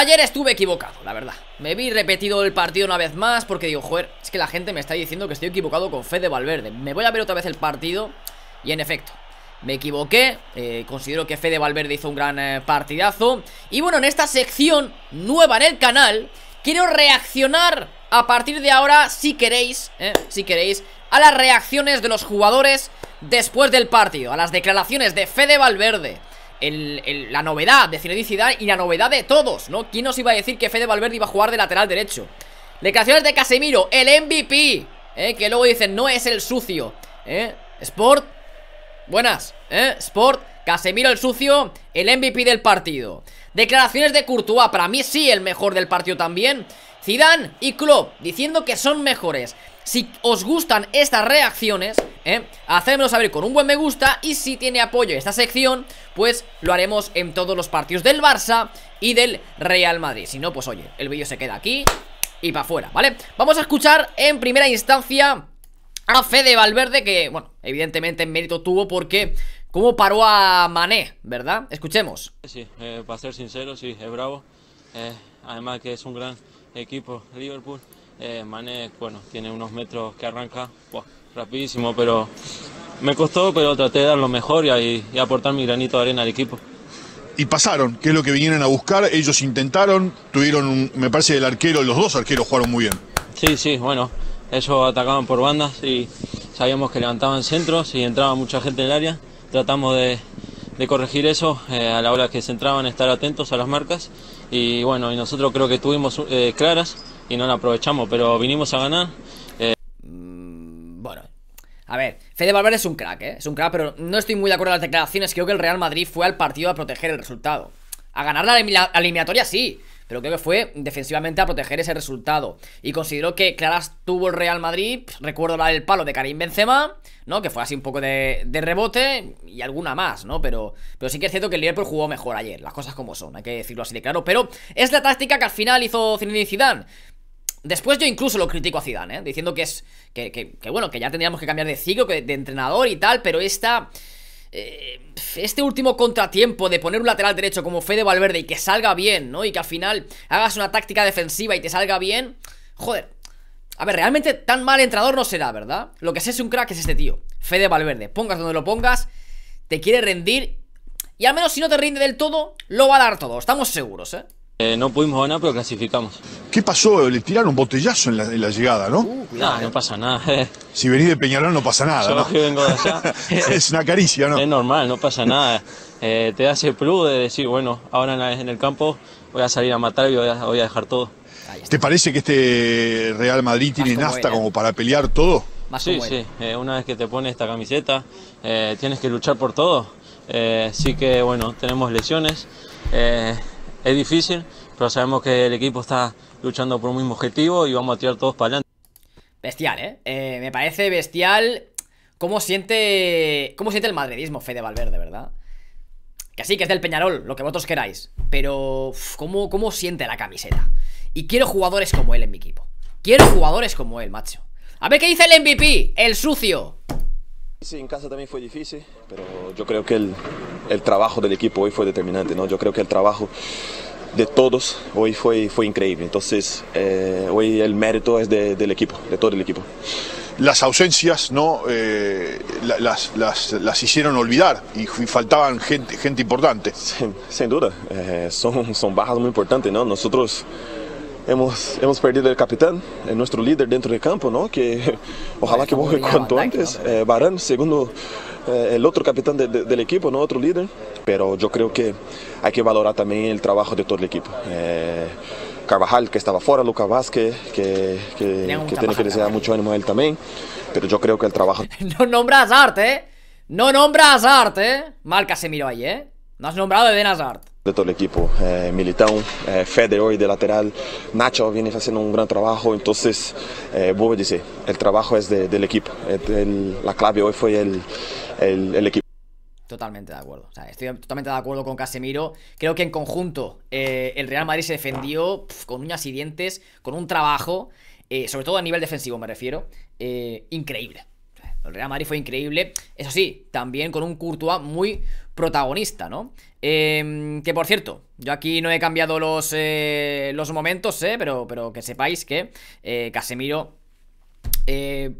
Ayer estuve equivocado, la verdad Me vi repetido el partido una vez más Porque digo, joder, es que la gente me está diciendo que estoy equivocado con Fede Valverde Me voy a ver otra vez el partido Y en efecto, me equivoqué, eh, considero que Fede Valverde hizo un gran eh, partidazo Y bueno, en esta sección nueva en el canal Quiero reaccionar a partir de ahora, si queréis, eh, si queréis A las reacciones de los jugadores después del partido A las declaraciones de Fede Valverde la novedad de Zinedine y la novedad de todos, ¿no? ¿Quién nos iba a decir que Fede Valverde iba a jugar de lateral derecho? Declaraciones de Casemiro, el MVP, ¿eh? Que luego dicen, no es el sucio, ¿eh? Sport, buenas, ¿eh? Sport, Casemiro el sucio, el MVP del partido. Declaraciones de Courtois, para mí sí el mejor del partido también. Zidane y Klopp, diciendo que son mejores. Si os gustan estas reacciones, ¿eh? hacémoslo saber con un buen me gusta y si tiene apoyo esta sección, pues lo haremos en todos los partidos del Barça y del Real Madrid. Si no, pues oye, el vídeo se queda aquí y para afuera, ¿vale? Vamos a escuchar en primera instancia a Fede Valverde, que, bueno, evidentemente en mérito tuvo porque... ¿Cómo paró a Mané, verdad? Escuchemos. Sí, eh, para ser sincero, sí, es bravo. Eh, además que es un gran equipo Liverpool. Eh, Mané, bueno, tiene unos metros que arranca rapidísimo, pero me costó, pero traté de dar lo mejor y, aportar mi granito de arena al equipo y pasaron, que es lo que vinieron a buscar. Ellos intentaron, tuvieron, me parece, el arquero, los dos arqueros jugaron muy bien. Sí, sí, bueno, ellos atacaban por bandas y sabíamos que levantaban centros y entraba mucha gente en el área. Tratamos de, de corregir eso eh, a la hora que se entraban, estar atentos a las marcas. Y bueno, y nosotros creo que tuvimos eh, claras y no la aprovechamos, pero vinimos a ganar. Mm, bueno, a ver, Fede Valverde es un crack, ¿eh? es un crack, pero no estoy muy de acuerdo con las declaraciones. Creo que el Real Madrid fue al partido a proteger el resultado. A ganar la eliminatoria sí, pero creo que fue defensivamente a proteger ese resultado. Y consideró que claras tuvo el Real Madrid, recuerdo la del palo de Karim Benzema, ¿no? Que fue así un poco de, rebote y alguna más, ¿no? Pero, pero sí que es cierto que el Liverpool jugó mejor ayer, las cosas como son, hay que decirlo así de claro. Pero es la táctica que al final hizo Zinedine Zidane. Después yo incluso lo critico a Zidane, ¿eh? Diciendo que es... Que, bueno, que ya tendríamos que cambiar de ciclo, de entrenador y tal, pero esta... Eh, este último contratiempo de poner un lateral derecho como Fede Valverde y que salga bien, ¿no? Y que al final hagas una táctica defensiva y te salga bien, joder. A ver, realmente tan mal entrador no será, ¿verdad? Lo que sé es un crack es este tío, Fede Valverde. Pongas donde lo pongas, te quiere rendir y al menos si no te rinde del todo, lo va a dar todo, estamos seguros, ¿eh? Eh, no pudimos ganar, pero clasificamos. ¿Qué pasó? Le tiraron un botellazo en la, llegada, ¿no? Uh, no, pasa nada. si venís de Peñarol no pasa nada, ¿no? que vengo de allá. es una caricia, ¿no? Es normal, no pasa nada. Eh, te hace plus de decir, bueno, ahora en el campo voy a salir a matar y voy a, dejar todo. ¿Te parece que este Real Madrid tiene nafta como para pelear todo? sí, sí. Eh, una vez que te pones esta camiseta, tienes que luchar por todo. sí que, bueno, tenemos lesiones. Es difícil, pero sabemos que el equipo está luchando por un mismo objetivo y vamos a tirar todos para adelante. Bestial, ¿eh? ¿eh? me parece bestial cómo siente, cómo siente el madridismo Fede Valverde, ¿verdad? Que sí, que es del Peñarol, lo que vosotros queráis, pero ¿cómo, cómo siente la camiseta. Y quiero jugadores como él en mi equipo. Quiero jugadores como él, macho. A ver qué dice el MVP, el sucio. Sí, en casa también fue difícil, pero yo creo que el, el, trabajo del equipo hoy fue determinante, ¿no? Yo creo que el trabajo de todos hoy fue, fue increíble. Entonces, eh, hoy el mérito es del equipo, de todo el equipo. Las ausencias no eh, las, las, las, hicieron olvidar y faltaban gente, gente importante. Sin, duda, eh, son, son bajas muy importantes, ¿no? Nosotros hemos, hemos perdido el capitán, eh, nuestro líder dentro del campo, ¿no? que ojalá que vuelva cuanto antes. Eh, segundo, eh, el otro capitán del equipo, ¿no? otro líder, pero yo creo que hay que valorar también el trabajo de todo el equipo. Eh, Carvajal, que estaba fuera, Luca Vázquez, que, tiene que desear mucho ánimo a él también, pero yo creo que el trabajo... no nombras arte, ¿eh? No nombras arte, ¿eh? Mal que se miró ahí, ¿eh? No has nombrado a Eden Hazard de todo el equipo. Eh, Militão, eh, Fede hoy de lateral, Nacho viene haciendo un gran trabajo, entonces, eh, vuelvo el trabajo es de, del equipo, eh, la clave hoy fue el, el, equipo. Totalmente de acuerdo, estoy totalmente de acuerdo con Casemiro, creo que en conjunto eh, el Real Madrid se defendió con uñas y dientes, con un trabajo, sobre todo a nivel defensivo me refiero, increíble. El Real Madrid fue increíble, eso sí, también con un Courtois muy, protagonista, ¿no? Em, que por cierto, yo aquí no he cambiado los, eh, los momentos, eh, Pero, pero que sepáis que eh, Casemiro,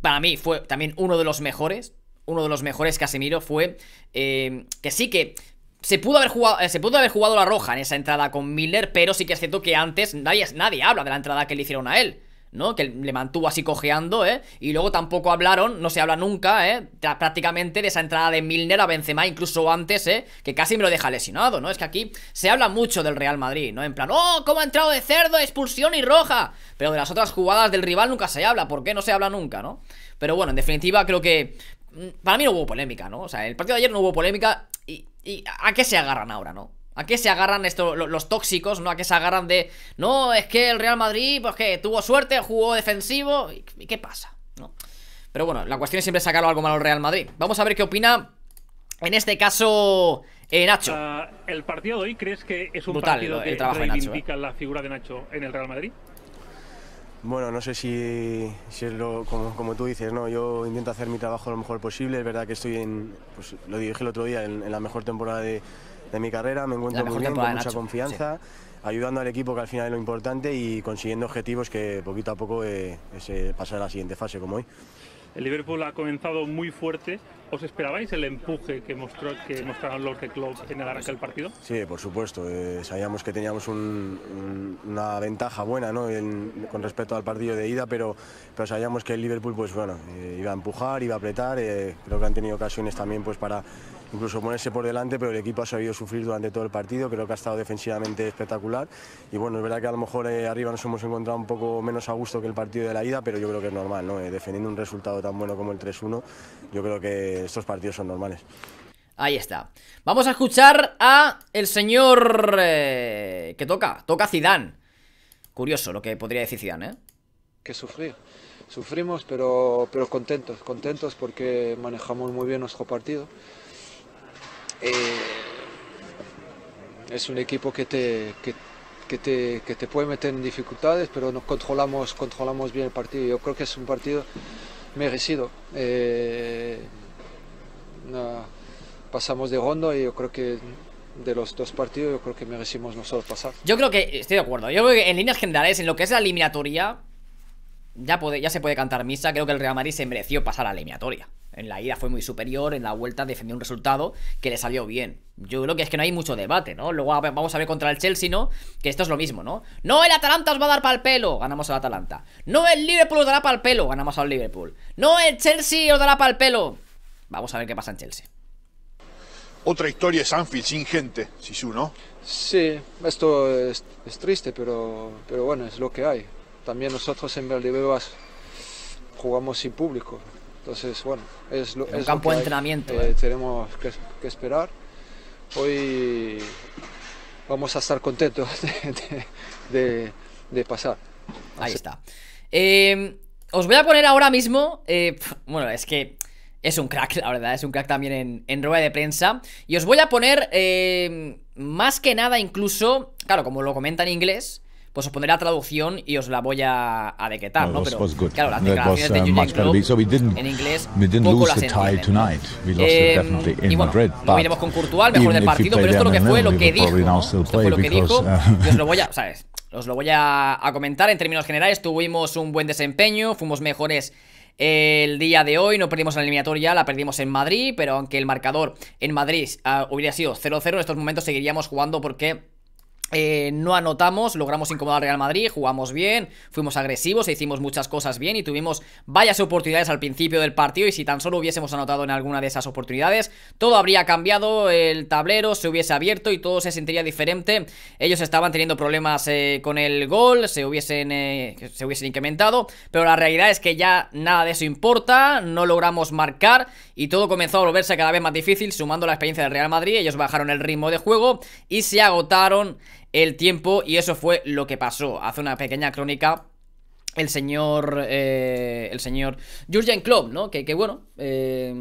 para mí, fue también uno de los mejores. Uno de los mejores Casemiro fue em, que sí que se pudo, haber jugado, se pudo haber jugado la roja en esa entrada con Miller, pero sí que es cierto que antes nadie, nadie habla de la entrada que le hicieron a él. ¿no? Que le mantuvo así cojeando, ¿eh? Y luego tampoco hablaron, no se habla nunca, ¿eh? Prácticamente de esa entrada de Milner a Benzema, incluso antes, ¿eh? Que casi me lo deja lesionado, ¿no? Es que aquí se habla mucho del Real Madrid, ¿no? En plan, ¡oh! ¿Cómo ha entrado de cerdo? Expulsión y roja. Pero de las otras jugadas del rival nunca se habla, ¿por qué no se habla nunca, ¿no? Pero bueno, en definitiva creo que... Mm, para mí no hubo polémica, ¿no? O sea, el partido de ayer no hubo polémica y, y ¿a qué se agarran ahora, no? ¿A qué se agarran estos, los tóxicos, no? ¿A qué se agarran de, no, es que el Real Madrid, pues que tuvo suerte, jugó defensivo, ¿y qué pasa? ¿No? Pero bueno, la cuestión es siempre sacarlo algo malo al Real Madrid. Vamos a ver qué opina, en este caso, eh, Nacho. Ah, el partido de hoy, ¿crees que es un partido el, que ¿eh? reivindica la figura de Nacho en el Real Madrid? Bueno, no sé si, es como, tú dices, ¿no? yo intento hacer mi trabajo lo mejor posible, es verdad que estoy en, pues lo dije el otro día, en la mejor temporada de, de mi carrera, me encuentro muy bien, con mucha confianza, ayudando al equipo que al final es lo importante y consiguiendo objetivos que poquito a poco eh, es eh, pasar a la siguiente fase como hoy. El Liverpool ha comenzado muy fuerte. ¿Os esperabais el empuje que, mostró, que mostraron los de Klopp en el arranque del partido? Sí, por supuesto. Eh, sabíamos que teníamos una ventaja buena con respecto al partido de ida, pero, pero sabíamos que el Liverpool pues, bueno, eh, iba a empujar, iba a apretar. creo que han tenido ocasiones también pues, para incluso ponerse por delante, pero el equipo ha sabido sufrir durante todo el partido, creo que ha estado defensivamente espectacular y bueno, es verdad que a lo mejor eh, arriba nos hemos encontrado un poco menos a gusto que el partido de la ida, pero yo creo que es normal, ¿no? Eh, defendiendo un resultado tan bueno como el 3-1, yo creo que estos partidos son normales. Ahí está. Vamos a escuchar a el señor eh, que toca, toca Zidane. Curioso lo que podría decir Zidane, ¿eh? Que sufrir sufrimos, pero, pero contentos, contentos porque manejamos muy bien nuestro partido. Eh, es un equipo que te, que, te, que te, puede meter en dificultades, pero nos controlamos, controlamos bien el partido. Yo creo que es un partido merecido. Eh, pasamos de Gondo y yo creo que de los dos partidos yo creo que merecimos nosotros pasar. Yo creo que, estoy de acuerdo, yo creo que en líneas generales, en lo que es la eliminatoria, ya, puede, ya se puede cantar misa, creo que el Real Madrid se mereció pasar a la eliminatoria. En la ida fue muy superior, en la vuelta defendió un resultado que le salió bien. Yo creo que es que no hay mucho debate, ¿no? Luego vamos a ver contra el Chelsea, ¿no? Que esto es lo mismo, ¿no? No, el Atalanta os va a dar para el pelo, ganamos al Atalanta. No, el Liverpool os dará para el pelo, ganamos al Liverpool. No, el Chelsea os dará para el pelo. Vamos a ver qué pasa en Chelsea. Otra historia es Anfield sin gente, su, ¿no? Sí, esto es, triste, pero, pero bueno, es lo que hay. También nosotros en Valdebebas jugamos sin público. Entonces, bueno, es, lo, campo que de entrenamiento. Eh, ¿eh? tenemos que, esperar. Hoy vamos a estar contentos de, pasar. Ahí está. Em, os voy a poner ahora mismo. Eh, bueno, es que es un crack, la verdad, es un crack también en, rueda de prensa. Y os voy a poner, em, más que nada incluso, claro, como lo comenta en inglés, pues os pondré la traducción y os la voy a, a ¿no? Pero claro, las declaraciones de Klopp um, en inglés poco las entienden. Em, y bueno, no iremos con Courtois, el mejor del partido, pero esto lo que fue, lo que dijo, uh, lo que dijo, y os lo voy a, comentar en términos generales, tuvimos un buen desempeño, fuimos mejores el día de hoy. No perdimos en la eliminatoria, la perdimos en Madrid, pero aunque el marcador en Madrid ah, hubiera sido 0-0, en estos momentos seguiríamos jugando porque eh, no anotamos, logramos incomodar al Real Madrid, jugamos bien, fuimos agresivos e hicimos muchas cosas bien y tuvimos varias oportunidades al principio del partido y si tan solo hubiésemos anotado en alguna de esas oportunidades, todo habría cambiado, el tablero se hubiese abierto y todo se sentiría diferente. Ellos estaban teniendo problemas eh, con el gol, se hubiesen, eh, se hubiesen incrementado, pero la realidad es que ya nada de eso importa, no logramos marcar y todo comenzó a volverse cada vez más difícil sumando la experiencia del Real Madrid, ellos bajaron el ritmo de juego y se agotaron el tiempo y eso fue lo que pasó. Hace una pequeña crónica el señor, eh, el señor Jurgen Klopp, ¿no? Que, bueno, eh,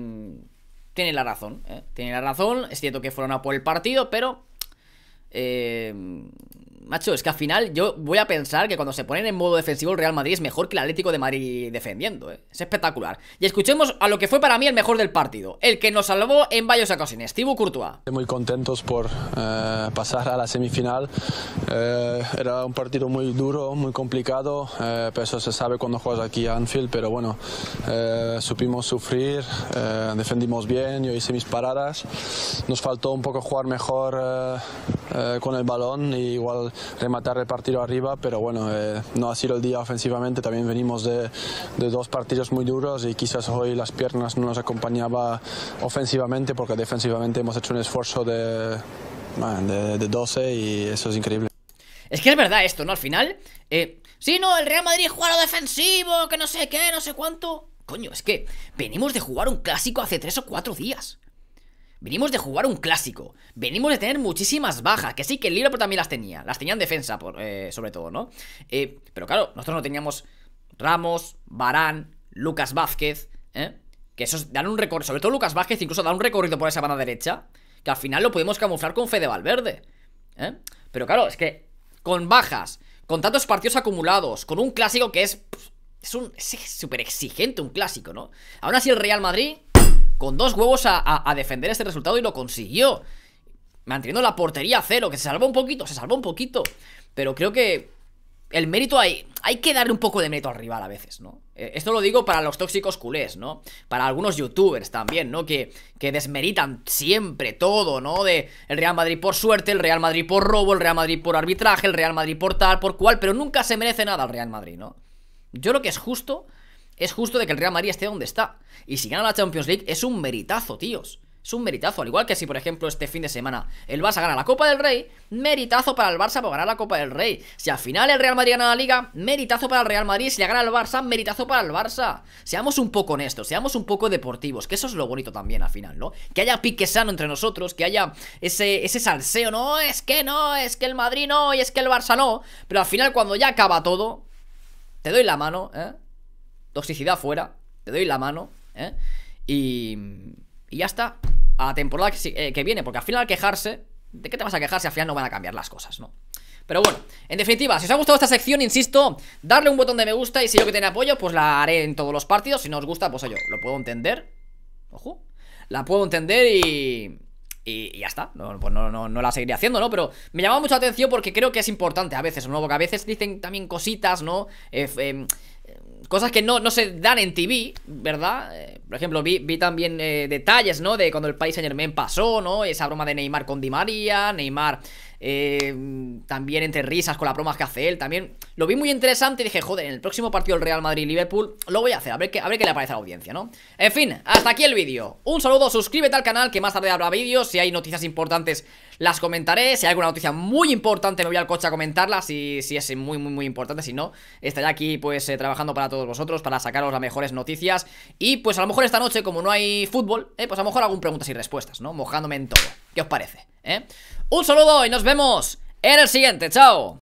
tiene la razón, ¿eh? tiene la razón, es cierto que fueron a por el partido, pero eh, macho, es que al final yo voy a pensar que cuando se ponen en modo defensivo el Real Madrid es mejor que el Atlético de Madrid defendiendo, ¿eh? Es espectacular. Y escuchemos a lo que fue para mí el mejor del partido, el que nos salvó en varios ocasiones, Thibaut Courtois. Muy contentos por eh, pasar a la semifinal. Eh, era un partido muy duro, muy complicado, pero eso se sabe cuando juegas aquí a Anfield, pero bueno, supimos sufrir, defendimos bien, yo hice mis paradas. Nos faltó un poco jugar mejor con el balón y igual rematar el partido arriba, pero bueno, eh, no ha sido el día ofensivamente, también venimos de, dos partidos muy duros y quizás hoy las piernas no nos acompañaba ofensivamente porque defensivamente hemos hecho un esfuerzo de, de, 12 y eso es increíble. Es que es verdad esto, ¿no? Al final, eh, no, el Real Madrid juega defensivo, que no sé qué, no sé cuánto. Coño, es que venimos de jugar un clásico hace tres o cuatro días. Venimos de jugar un clásico. Venimos de tener muchísimas bajas. Que sí, que el Lilo también las tenía. Las tenía en defensa, por, eh, sobre todo, ¿no? Eh, pero claro, nosotros no teníamos Ramos, Barán, Lucas Vázquez, ¿eh? Que esos dan un recorrido. Sobre todo Lucas Vázquez, incluso da un recorrido por esa banda derecha. Que al final lo pudimos camuflar con Fede Valverde. ¿eh? Pero claro, es que con bajas, con tantos partidos acumulados, con un clásico que es. es un. súper exigente un clásico, ¿no? Aún así, el Real Madrid con dos huevos a, defender este resultado y lo consiguió. Manteniendo la portería a cero, que se salvó un poquito, se salvó un poquito. Pero creo que el mérito hay, hay que darle un poco de mérito al rival a veces, ¿no? Eh, esto lo digo para los tóxicos culés, ¿no? Para algunos youtubers también, ¿no? Que, que desmeritan siempre todo, ¿no? De el Real Madrid por suerte, el Real Madrid por robo, el Real Madrid por arbitraje, el Real Madrid por tal, por cual, pero nunca se merece nada al Real Madrid, ¿no? Yo lo que es justo es justo de que el Real Madrid esté donde está. Y si gana la Champions League es un meritazo, tíos. Es un meritazo, al igual que si, por ejemplo, este fin de semana el Barça gana la Copa del Rey, meritazo para el Barça por ganar la Copa del Rey. Si al final el Real Madrid gana la Liga, meritazo para el Real Madrid. Si le gana el Barça, meritazo para el Barça. Seamos un poco honestos, seamos un poco deportivos, que eso es lo bonito también al final, ¿no? Que haya pique sano entre nosotros, que haya ese, ese salseo, no, es que no, es que el Madrid no, y es que el Barça no. Pero al final, cuando ya acaba todo, te doy la mano, ¿eh? toxicidad fuera, te doy la mano, ¿eh? Y, y ya está. A temporada eh, que, viene, porque al final al quejarse, ¿de qué te vas a quejar si al final no van a cambiar las cosas, no? Pero bueno, en definitiva, si os ha gustado esta sección, insisto, darle un botón de me gusta y si yo que tiene apoyo, pues la haré en todos los partidos. Si no os gusta, pues oye, lo puedo entender. Ojo. La puedo entender y... Y, ya está, no, pues no, la seguiré haciendo, ¿no? Pero me llamaba mucho la atención porque creo que es importante a veces, ¿no? Porque a veces dicen también cositas, ¿no? Eh, em, cosas que no, no se dan en TV, ¿verdad? Eh, por ejemplo, vi, vi también eh, detalles, ¿no? De cuando el país Saint Germain pasó, ¿no? Esa broma de Neymar con Di María, Neymar eh, también entre risas con las bromas que hace él, también lo vi muy interesante y dije, joder, en el próximo partido del Real Madrid-Liverpool lo voy a hacer, a ver, qué, a ver qué le parece a la audiencia, ¿no? En fin, hasta aquí el vídeo. Un saludo, suscríbete al canal que más tarde habrá vídeos, si hay noticias importantes las comentaré, si hay alguna noticia muy importante me voy al coche a comentarla, si, si es muy, muy, muy importante, si no, estaré aquí pues eh, trabajando para todos vosotros, para sacaros las mejores noticias y pues a lo mejor esta noche, como no hay fútbol, eh, pues a lo mejor hago preguntas y respuestas, ¿no? Mojándome en todo. ¿Qué os parece? Eh? Un saludo y nos vemos en el siguiente. ¡Chao!